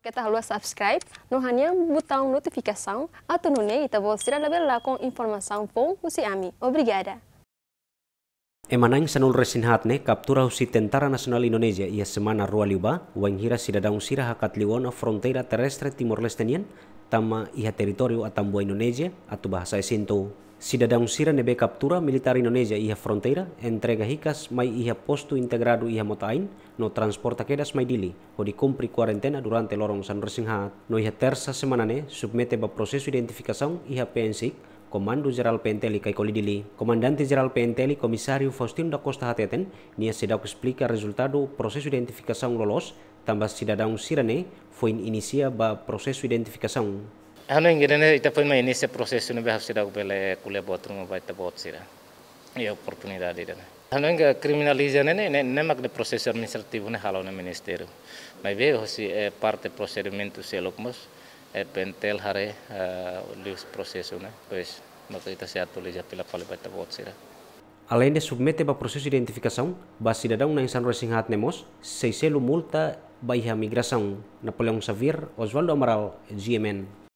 Kita harus subscribe no hanya atau notificação, kita boleh sila lebih lakukan informasi pun usi ami. Obrigada. Emanang sanul resin hatne kaptura usi Tentara Nasional Indonesia ia semana rua liuba wanghira sidadang sira hakat liwono a fronteira terrestre Timor Leste nian tama iha teritorio atambua Indonesia atau bahasa Sinto. Se dadang sira nebe captura militar Indonesia Iha fronteira, entrega ricas, mai ia posto integrado ia motain, no transporta quedas mai dili, onde cumpre quarentena durante lorong San Resinghat. No ia terça semana submete ba processo identificação ia PNC, Komando Geral Penteli kai kolidili. Comandante Geral Penteli Komisario Faustino da Costa Hateten nia sedau explica resultado processo identificação lolos, tambah sidadang sirane foi inicia ba processo identificação. এখন ইংরেনে এটা পরিমাণ এনেছে প্রসেস নিবে হাফসিরা বেলে কুলে বতরুম বা এটা বত সিরা এই অপরচুনিটি এটা এখন ইংগে ক্রিমিনালিজনে na নে na প্রসেস অ্যাডমিনিস্ট্রেটিভ নে হালনে মিনিস্টের মাইবে হসি পার্তে প্রসেডিমেন্টু সেলকমস pentel hare ah, lius na pois maka kita se atuliza pela pale baita bot sira Além de submeter para processo de identificação, ba cidadão na insan hat nemos, seiselo multa baia migração. Napoleão Xavier, Oswaldo Amaral, GMN.